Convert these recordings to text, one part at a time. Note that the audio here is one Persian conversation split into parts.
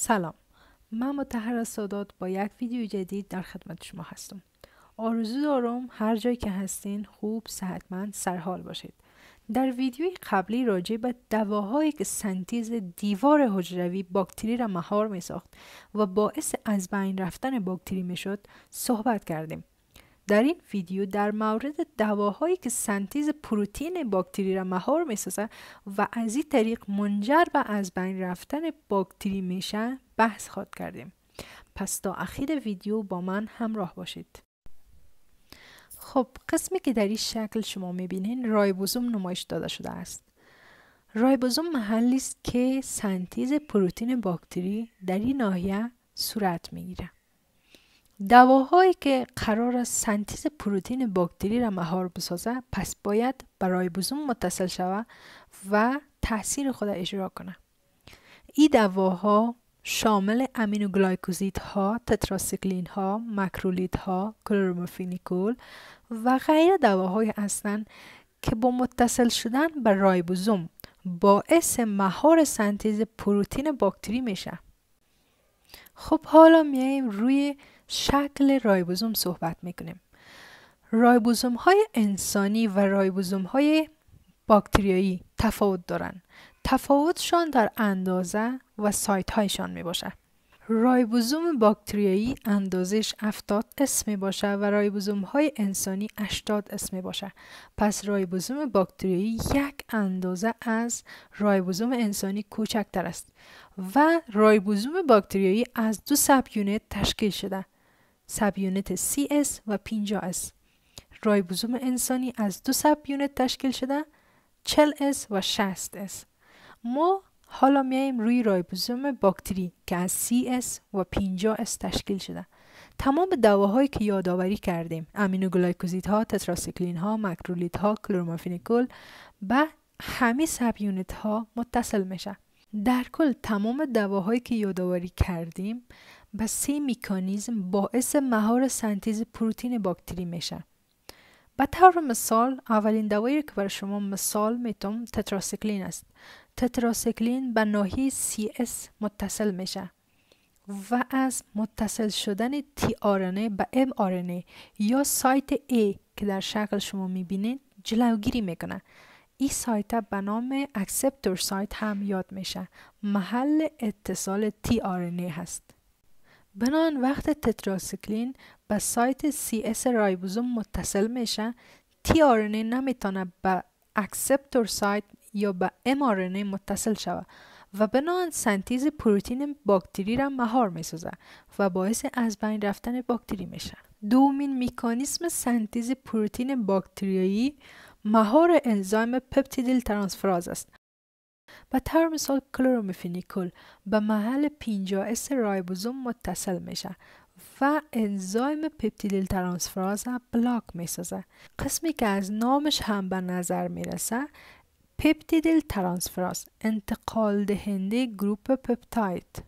سلام من متحر سادات با یک ویدیو جدید در خدمت شما هستم آرزو دارم هر جایی که هستین خوب صحتمند سرحال باشید در ویدیوی قبلی راجع به دواهایی که سنتیز دیوار حجروی باکتری را مهار می ساخت و باعث از بین رفتن باکتری می شد صحبت کردیم در این ویدیو در مورد دواهایی که سنتیز پروتین باکتری را مهار میسازند و از این طریق منجر به از بین رفتن باکتری میشه بحث خواد کردیم پس تا اخیر ویدیو با من همراه باشید خب قسمی که در این شکل شما میبینین رایبوزوم نمایش داده شده است رایبوزوم محلی است که سنتیز پروتین باکتری در این ناحیه صورت میگیره دواهایی که قرار است سنتیز پروتین باکتری را مهار بسازه پس باید برای بزوم متصل شود و تاثیر خود اجرا کنه این دواها شامل امینوگلایکوزید ها، تتراسیکلین ها، مکرولید ها، کلرومفینیکول و غیر دواهایی هستند که با متصل شدن به رایبوزوم باعث مهار سنتیز پروتین باکتری میشه. خب حالا میایم روی شکل رایبوزوم صحبت میکنیم رایبوزوم های انسانی و رایبوزوم های باکتریایی تفاوت دارن. تفاوتشان در اندازه و سایت هایشان می باشه. رایبوزوم باکتریایی اندازش 70 اسم می باشه و رایبوزوم های انسانی 80 اسم می باشه. پس رایبوزوم باکتریایی یک اندازه از رایبوزوم انسانی کوچکتر است و رایبوزوم باکتریایی از دو سب یونت تشکیل شده. سبیونت سی CS و 50S رایبوزوم انسانی از دو سبیونت تشکیل شده چل s و 60 اس ما حالا میاییم روی رایبوزوم باکتری که از CS و 50S تشکیل شده تمام دواهایی که یادآوری کردیم امینوگلایکوزید ها تتراسیکلین ها مکرولیت ها کلورمافینیکول به همه سب ها متصل میشه در کل تمام دواهایی که یادآوری کردیم و سی میکانیزم باعث مهار سنتز پروتین باکتری میشه به طور مثال اولین دوایی که برای شما مثال میتونم تتراسیکلین است تتراسیکلین به ناحیه CS متصل میشه و از متصل شدن تی آرنه به ام آرنه یا سایت ای که در شکل شما میبینید جلوگیری میکنه این سایت به نام اکسپتور سایت هم یاد میشه محل اتصال تی آرنه هست بنان وقت تتراسیکلین به سایت سی اس رایبوزوم متصل میشه تی آرنه نمیتونه به اکسپتور سایت یا به ام آرنه متصل شود و بنان سنتیز پروتین باکتری را مهار میسازه و باعث از بین رفتن باکتری میشه دومین میکانیسم سنتیز پروتین باکتریایی مهار انزایم پپتیدیل ترانسفراز است و طور مثال کلرومیفنیکول به محل 5 رایبوزوم متصل میشه و انزایم پپتیدیل ترانسفراز بلاک میسازه قسمی که از نامش هم به نظر میرسه پپتیدیل ترانسفراز انتقال دهنده گروپ پپتاید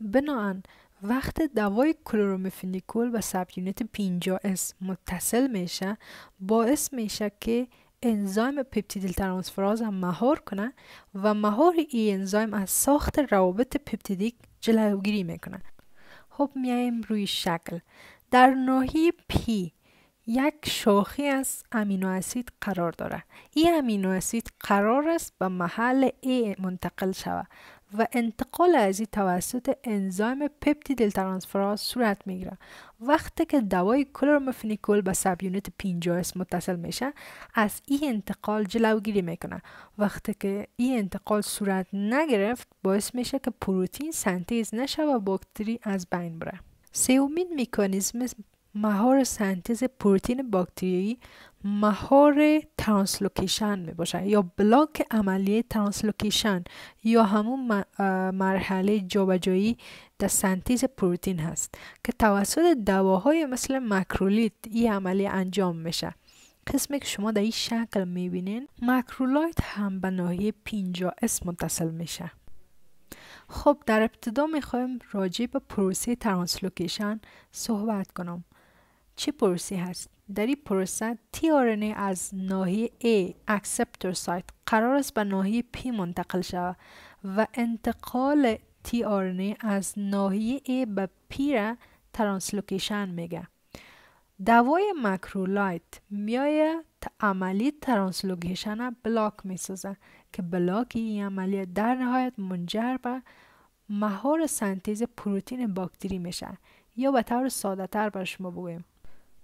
بناهن وقت دوای کلورومفینیکول به سب یونیت 50 اس متصل میشه باعث میشه که انزایم پپتیدیل ترانسفراز هم مهار کنه و مهار این انزایم از ساخت روابط پپتیدیک جلوگیری میکنه خب میایم روی شکل در ناحیه پی یک شاخی از امینو اسید قرار داره این امینو اسید قرار است به محل ای منتقل شود و انتقال از این توسط انزایم پپتی ترانسفراز صورت میگیره وقتی که دوای کلورمفنیکول به سب یونیت 50 متصل میشه از این انتقال جلوگیری میکنه وقتی که این انتقال صورت نگرفت باعث میشه که پروتین سنتیز نشه و باکتری از بین بره سومین میکانیزم مهار سنتز پروتین باکتریایی مهار ترانسلوکیشن می باشد یا بلاک عملیه ترانسلوکیشن یا همون مرحله جابجایی در سنتیز پروتین هست که توسط دواهای مثل مکرولیت این عملی انجام میشه قسمی که شما در این شکل میبینین مکرولایت هم به ناحیه پینجا اس متصل میشه خب در ابتدا میخوایم راجع به پروسه ترانسلوکیشن صحبت کنم چه پروسی هست در این پروسه تی از ناحیه A اکسپتور سایت قرار است به ناحیه پی منتقل شود و انتقال تی از ناحیه ای به پی را ترانسلوکیشن میگه دوای مکرولایت میای عملی ترانسلوکیشن بلاک میسازه که بلاک این عملیه در نهایت منجر به مهار سنتز پروتین باکتری میشه یا به طور ساده تر بر شما بگویم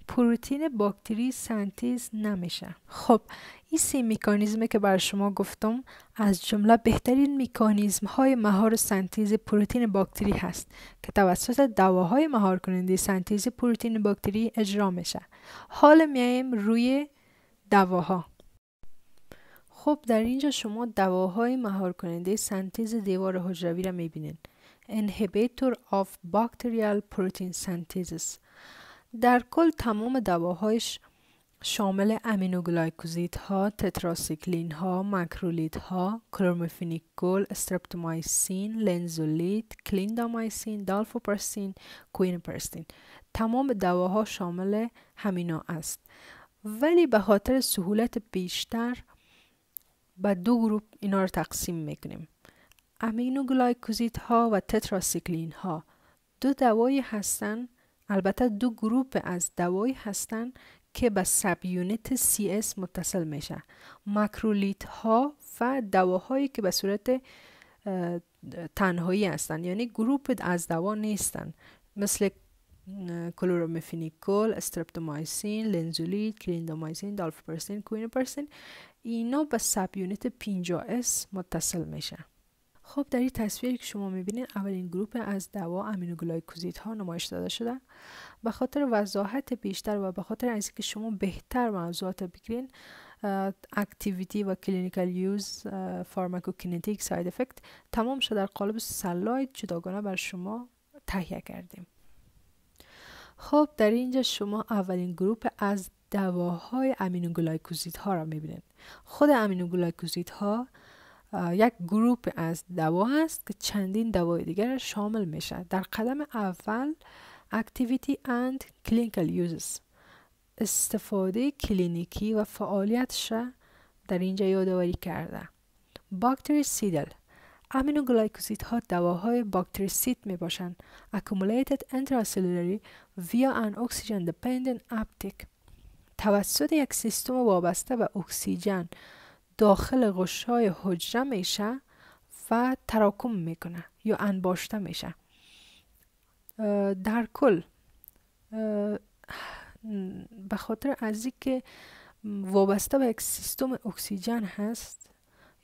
پروتین باکتری سنتیز نمیشه خب این سی میکانیزمه که بر شما گفتم از جمله بهترین میکانیزم های مهار سنتیز پروتین باکتری هست که توسط دواهای مهار کننده سنتیز پروتین باکتری اجرا میشه حال میایم روی دواها خب در اینجا شما دواهای مهار کننده سنتیز دیوار حجروی را میبینید Inhibitor of Bacterial Protein Synthesis در کل تمام دواهایش شامل امینوگلایکوزیت ها، تتراسیکلین ها، مکرولیت ها، کلورمفینیکول، استرپتومایسین، لنزولیت، کلیندامایسین، دالفوپرسین، کوینپرستین تمام دواها شامل همینا است ولی به خاطر سهولت بیشتر به دو گروه اینا رو تقسیم میکنیم امینوگلایکوزیت ها و تتراسیکلین ها دو دوایی هستند البته دو گروپ از دوایی هستند که به سب یونیت سی متصل میشه مکرولیت ها و دواهایی که به صورت تنهایی هستند یعنی گروپ از دوا نیستند مثل کلورومفینیکول، استرپتومایسین، لنزولیت، کلیندومایسین، دالفپرسین، کوینپرسین، اینا به سب یونیت 50 اس متصل میشه خب در این تصویر که شما میبینید اولین گروه از دوا امینوگلایکوزیت ها نمایش داده شده به خاطر وضاحت بیشتر و به خاطر از که شما بهتر موضوعات بگیرین اکتیویتی و کلینیکل یوز فارماکوکینتیک ساید افکت تمام شده در قالب سلاید جداگانه بر شما تهیه کردیم خب در اینجا شما اولین گروپ از دواهای امینوگلایکوزیدها ها را میبینید خود امینوگلایکوزیدها ها یک گروپ از دوا هست که چندین دوای دیگر شامل میشه در قدم اول اکتیویتی and Clinical Uses استفاده کلینیکی و فعالیتش در اینجا یادآوری کرده باکتری سیدل امینوگلایکوزید ها دواهای سید می باشند accumulated intracellularly via an oxygen dependent uptake توسط یک سیستم وابسته به اکسیژن داخل غشای حجره میشه و تراکم میکنه یا انباشته میشه در کل به خاطر از که وابسته به یک سیستم اکسیژن هست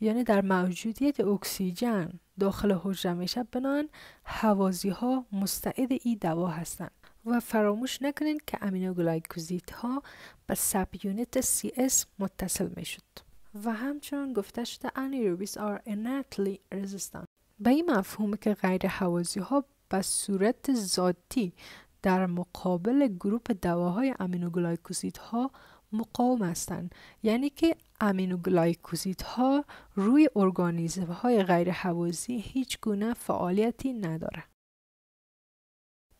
یعنی در موجودیت اکسیژن داخل حجره میشه بنان حوازی ها مستعد ای دوا هستند و فراموش نکنین که امینوگلایکوزیت ها به سب یونیت سی اس متصل میشد و همچنان گفته شده انیروبیس آر انتلی به این مفهوم که غیر حوازی ها به صورت ذاتی در مقابل گروپ دواهای امینوگلایکوزیت ها مقاوم هستند یعنی که امینوگلایکوزید ها روی ارگانیزم های غیر حوازی هیچ گونه فعالیتی نداره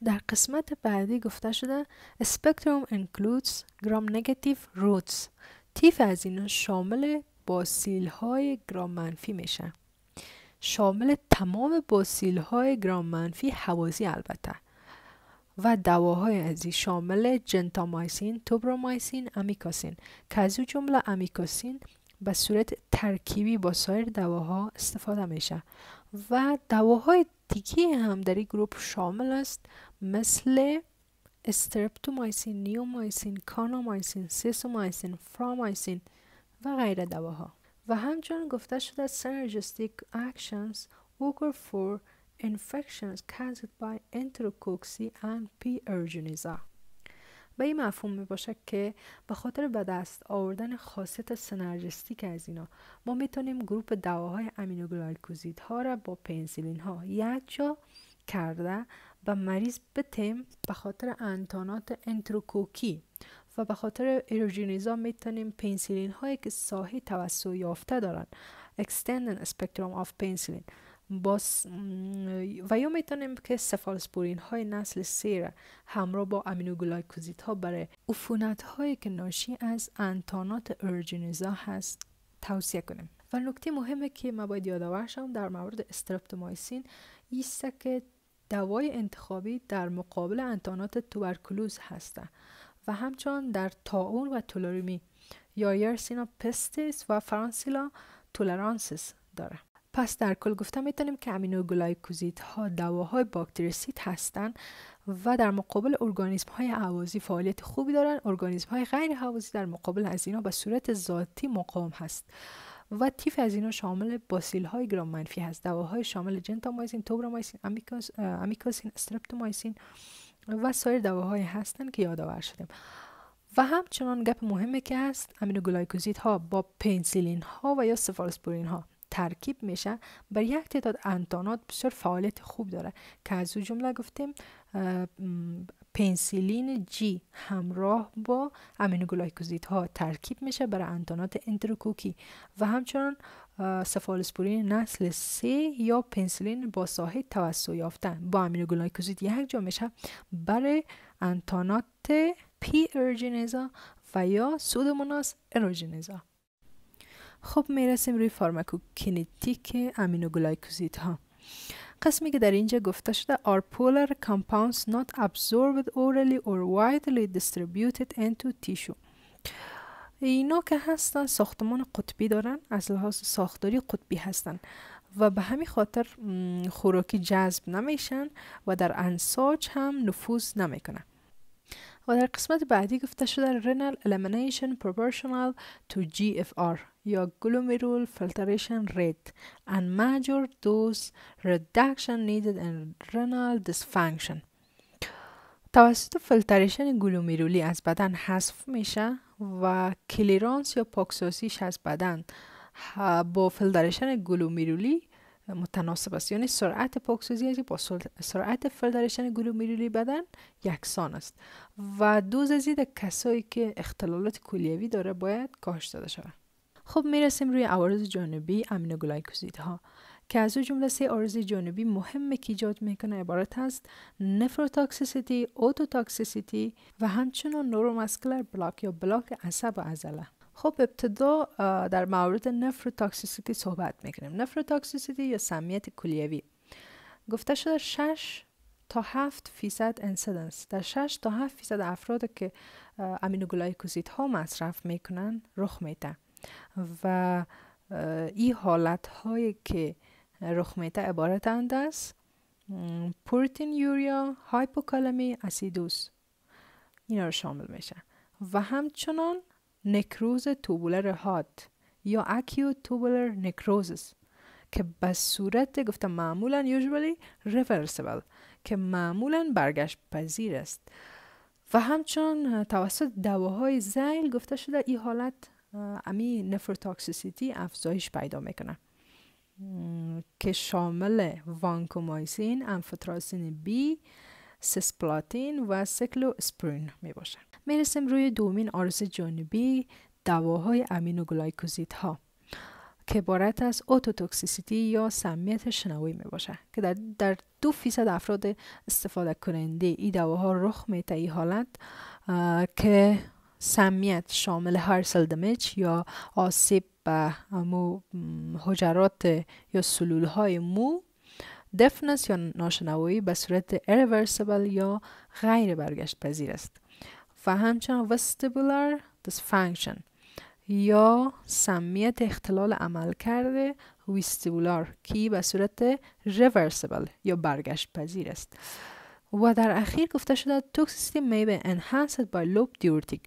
در قسمت بعدی گفته شده spectrum includes گرام negative roots تیف از اینا شامل باسیل های گرام منفی میشن شامل تمام باسیل های گرام منفی حوازی البته و دواهای از این شامل جنتامایسین، توبرامایسین، امیکاسین که از جمله امیکاسین به صورت ترکیبی با سایر دواها استفاده میشه و دواهای دیگه هم در این گروپ شامل است مثل استرپتومایسین، نیومایسین، کانومایسین، سیسومایسین، فرامایسین و غیر دواها و همچنین گفته شده سنرژستیک اکشنز اوکر فور انفکشنز کازد بای انتروکوکسی و پی ارجونیزا. به این مفهوم می باشه که به خاطر به دست آوردن خاصیت سنرژستیک از اینا ما میتونیم گروپ دواهای امینوگلایکوزید ها را با پنسیلین ها جا کرده و مریض بتیم به خاطر انتانات انتروکوکی و به خاطر ایروژینیزا میتونیم پنسیلین هایی که ساحی توسط یافته دارن extended spectrum of penicillin و یا میتونیم که سفالسپورین های نسل سیر همراه با امینوگلایکوزیت ها برای افونت هایی که ناشی از انتانات ارجینیزا هست توصیه کنیم و نکته مهمه که ما باید یادآور شم در مورد استرپتومایسین ایسته که دوای انتخابی در مقابل انتانات توبرکلوز هستند و همچنان در تاون و تولریمی یا یرسینا پستیس و فرانسیلا تولرانسیس داره. پس در کل گفته میتونیم که گلایکوزیت ها دواهای باکتریسید هستند و در مقابل ارگانیسم های فعالیت خوبی دارن ارگانیسم های غیر هوازی در مقابل از اینا به صورت ذاتی مقام هست و تیف از اینا شامل باسیل های گرام منفی هست دواهای شامل جنتامایسین توبرامایسین امیکوسین استرپتومایسین و سایر دواهایی هستند که یادآور شدیم و همچنان گپ مهمه که هست گلایکوزید، ها با پنسیلین ها و یا سفالسپورین ها ترکیب میشه بر یک تعداد انتانات بسیار فعالیت خوب داره که از او جمله گفتیم پنسیلین جی همراه با ها ترکیب میشه برای انتانات انتروکوکی و همچنان سفالسپورین نسل سه یا پنسیلین با ساحه توسط یافتن با امینوگلایکوزید یک جا میشه برای انتانات پی ارژینیزا و یا سودوموناس ارژینیزا خب میرسیم روی فارماکوکینتیک امینوگلایکوزیت ها قسمی که در اینجا گفته شده are polar compounds not absorbed orally or widely distributed into tissue اینا که هستن ساختمان قطبی دارن از لحاظ ساختاری قطبی هستن و به همین خاطر خوراکی جذب نمیشن و در انساج هم نفوذ نمیکنن و در قسمت بعدی گفته شده renal elimination proportional to GFR یا glomerular filtration rate and Major dose reduction needed in renal dysfunction توسط فلتریشن گلومیرولی از بدن حذف میشه و کلیرانس یا پاکسازیش از بدن با فلتریشن گلومیرولی متناسب است یعنی سرعت پاکسازی با سرعت فلتریشن گلومیرولی بدن یکسان است و دوز زید کسایی که اختلالات کلیوی داره باید کاهش داده شود خب میرسیم روی عوارض جانبی ها که از جمله سه عوارض جانبی مهم که ایجاد میکنه عبارت است نفروتاکسیسیتی، اوتوتاکسیسیتی و همچنان نورومسکلر بلاک یا بلاک عصب و عضله خب ابتدا در مورد نفروتاکسیسیتی صحبت میکنیم نفروتاکسیسیتی یا سمیت کلیوی گفته شده 6 تا 7 فیصد انسیدنس در 6 تا 7 فیصد افراد که امینوگلایکوزید ها مصرف میکنن رخ میده و این حالت های که رخ میده عبارتند است پورتین یوریا هایپوکالمی اسیدوس، اینا رو شامل میشه و همچنان نکروز توبولر هات یا اکیو توبولر نکروزس که به صورت گفته معمولا یوزوالی ریورسیبل که معمولا برگشت پذیر است و همچنان توسط دواهای زیل گفته شده این حالت امی تاکسیسیتی افزایش پیدا میکنه که شامل وانکومایسین، انفتراسین بی، سسپلاتین و سکلو اسپرین می میرسیم روی دومین آرز جانبی دواهای گلایکوزیت ها که عبارت از اوتوتوکسیسیتی یا سمیت شنوی می باشه که در, در دو فیصد افراد استفاده کننده این دواها رخ می حالت که سمیت شامل هرسل دمیج یا آسیب به مو حجرات یا سلول های مو دفنس یا ناشنوایی به صورت irreversible یا غیر برگشت پذیر است و همچنین دس فانکشن یا سمیت اختلال عمل کرده ویستیبولار که به صورت ریورسیبل یا برگشت پذیر است و در اخیر گفته شده توکسیسیتی می به انهانسد بای لوب دیورتیک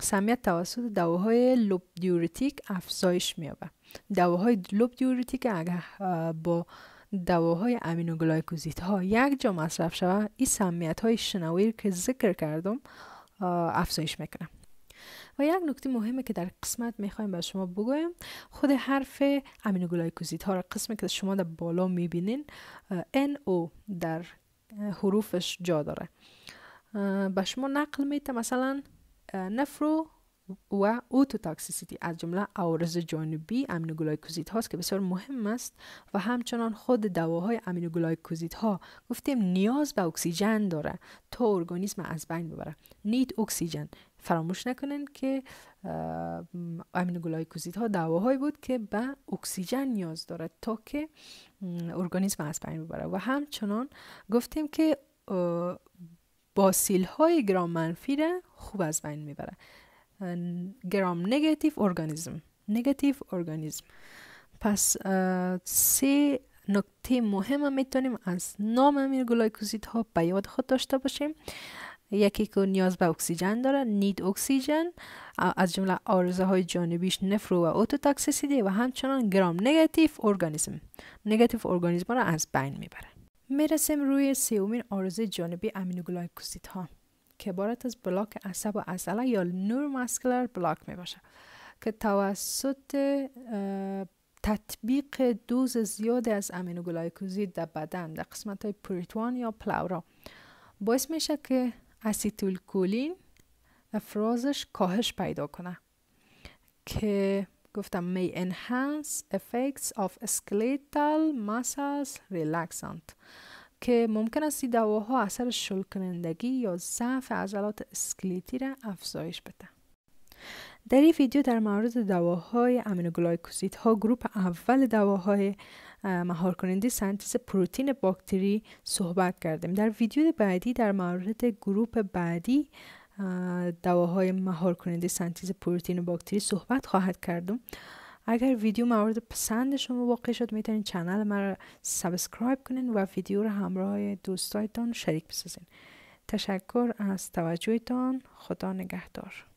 سمیت توسط دواهای لوب دیورتیک افزایش میابه دواهای لوب دیورتیک اگر با دواهای امینوگلایکوزیت ها یک جا مصرف شوه این سمیت های شنویر که ذکر کردم افزایش میکنه و یک نکته مهمه که در قسمت میخوایم به شما بگویم خود حرف امینوگلایکوزیت ها را قسمی که شما در بالا میبینین NO در حروفش جا داره به شما نقل میته مثلا نفرو و تاکسیسیتی از جمله عوارض جانبی کوزید هاست که بسیار مهم است و همچنان خود دواهای کوزید ها گفتیم نیاز به اکسیژن داره تا ارگانیسم از بین ببره نیت اکسیژن فراموش نکنین که امینوگلایکوزیت ها دواهایی بود که به اکسیژن نیاز داره تا که ارگانیسم از بین ببره و همچنان گفتیم که باسیل های گرام منفی خوب از بین میبره گرام نگتیف ارگانیزم نگتیف ارگانیزم پس سه نکته مهم میتونیم از نام امیر گلایکوزید ها به خود داشته باشیم یکی که نیاز به اکسیژن داره نید اکسیژن از جمله آرزه های جانبیش نفرو و تاکسیسیده و همچنان گرام نگتیف ارگانیسم نگتیف ارگانیزم را از بین میبره میرسیم روی سیومین آرزه جانبی امینوگلایکوزید ها که بارت از بلاک عصب و عضله یا نور ماسکلر بلاک می باشه که توسط تطبیق دوز زیاد از امینوگلایکوزید در بدن در قسمت های پریتوان یا پلاورا باعث میشه که کولین افرازش کاهش پیدا کنه که گفتم می enhance effects of skeletal muscles relaxant که ممکن است این دواها اثر شل کنندگی یا ضعف عضلات اسکلیتی را افزایش بده. در این ویدیو در مورد دواهای امینوگلایکوزیت ها گروپ اول دواهای مهار کننده سنتز پروتین باکتری صحبت کردیم در ویدیو بعدی در مورد گروپ بعدی دواهای مهار کننده سنتز پروتین باکتری صحبت خواهد کردم اگر ویدیو مورد پسند شما واقع شد میتونید چنل مرا سابسکرایب کنین و ویدیو را همراه دوستایتان شریک بسازین تشکر از توجهتان خدا نگهدار